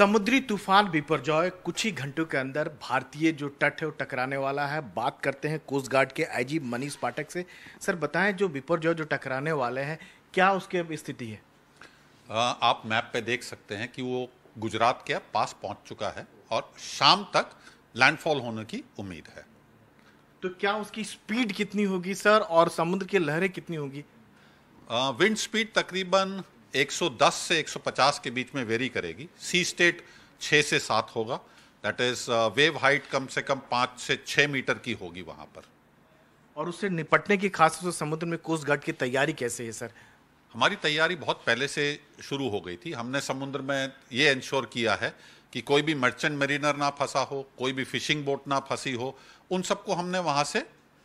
समुद्री तूफान विपरजॉय कुछ ही घंटों के अंदर भारतीय जो तट है वो टकराने वाला है बात करते हैं कोस्ट गार्ड के आईजी मनीष पाठक से सर बताएं जो विपरजॉय जो टकराने वाले हैं क्या उसके स्थिति है आप मैप पे देख सकते हैं कि वो गुजरात के पास पहुंच चुका है और शाम तक लैंडफॉल होने की उम्मीद है तो क्या उसकी स्पीड कितनी होगी सर और समुद्र की लहरें कितनी होगी विंड स्पीड तकरीबन 110 से 150 के बीच में वेरी करेगी सी स्टेट 6 से 7 होगा दैट इज वेव हाइट कम से कम 5 से 6 मीटर की होगी वहां पर और उससे निपटने की खास तौर से समुद्र में कोस्ट गार्ड की तैयारी कैसे है सर हमारी तैयारी बहुत पहले से शुरू हो गई थी हमने समुद्र में ये इंश्योर किया है कि कोई भी मर्चेंट मरीनर ना फंसा हो कोई भी फिशिंग बोट ना फंसी हो उन सबको हमने वहाँ से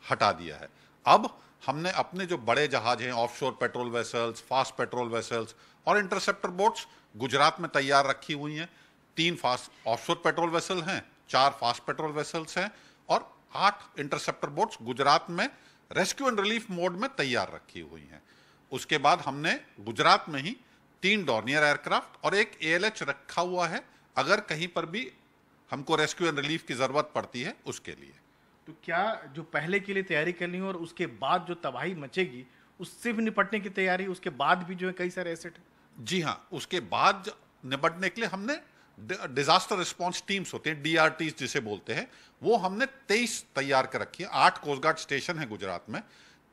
हटा दिया है अब हमने अपने जो बड़े जहाज हैं offshore patrol vessels fast patrol vessels और इंटरसेप्टर बोट्स गुजरात में तैयार रखी हुई हैं तीन फास्ट ऑफशोर पेट्रोल वेसल हैं चार फास्ट पेट्रोल वेसल्स हैं और आठ इंटरसेप्टर बोट्स गुजरात में रेस्क्यू एंड रिलीफ मोड में तैयार रखी हुई हैं उसके बाद हमने गुजरात में ही तीन डॉर्नियर एयरक्राफ्ट और एक ए रखा हुआ है अगर कहीं पर भी हमको रेस्क्यू एंड रिलीफ की ज़रूरत पड़ती है उसके लिए तो क्या जो पहले के लिए तैयारी करनी हो और उसके बाद जो तबाही मचेगी उससे भी निपटने की तैयारी उसके बाद भी जो है कई सारे एसेट जी हाँ उसके बाद निपटने के लिए हमने डिजास्टर रिस्पॉन्स टीम्स होते हैं डीआरटी जिसे बोलते हैं वो हमने तेईस तैयार कर रखी है आठ कोस्ट गार्ड स्टेशन है गुजरात में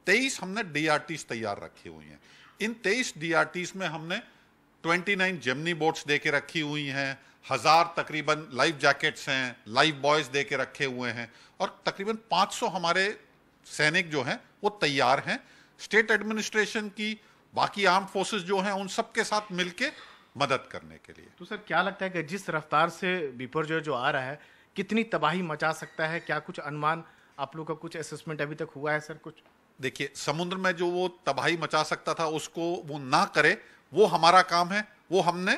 तेईस हमने डीआरटी तैयार रखी हुई हैं इन तेईस डीआरटीस में हमने ट्वेंटी नाइन जेमनी बोट्स दे के रखी हुई हैं हज़ार तकरीबन लाइफ जैकेट्स हैं लाइफ बॉयज़ दे के रखे हुए हैं और तकरीबन 500 हमारे सैनिक जो हैं वो तैयार हैं स्टेट एडमिनिस्ट्रेशन की बाकी आर्म फोर्सेस जो हैं उन सब के साथ मिलके मदद करने के लिए तो सर क्या लगता है कि जिस रफ्तार से जो, जो आ रहा है कितनी तबाही मचा सकता है क्या कुछ अनुमान आप लोग का कुछ असेसमेंट अभी तक हुआ है सर कुछ देखिए समुद्र में जो वो तबाही मचा सकता था उसको वो ना करे वो हमारा काम है वो हमने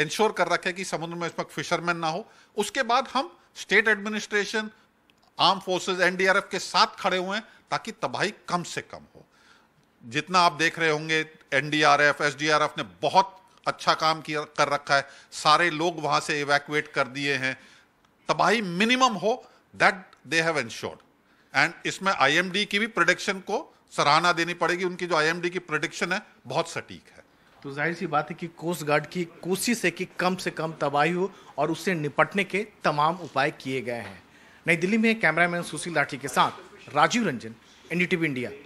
इंश्योर कर रखे कि समुद्र में इस वक्त फिशरमैन ना हो उसके बाद हम state administration arm forces NDRF के साथ खड़े हुए हैं ताकि तबाही कम से कम हो जितना आप देख रहे होंगे एनडीआरएफ एसडीआरएफ ने बहुत अच्छा काम किया कर रखा है सारे लोग वहां से इवैक्यूएट कर दिए हैं तबाही मिनिमम हो that they have ensured and इसमें आईएमडी की भी प्रोडिक्शन को सराहना देनी पड़ेगी उनकी जो आईएमडी की प्रोडिक्शन है बहुत सटीक है तो जाहिर सी बात है कि कोस्ट गार्ड की कोशिश है कि कम से कम तबाही हो और उससे निपटने के तमाम उपाय किए गए हैं नई दिल्ली में कैमरामैन सुशील लाठी के साथ राजीव रंजन एनडीटीवी इंडिया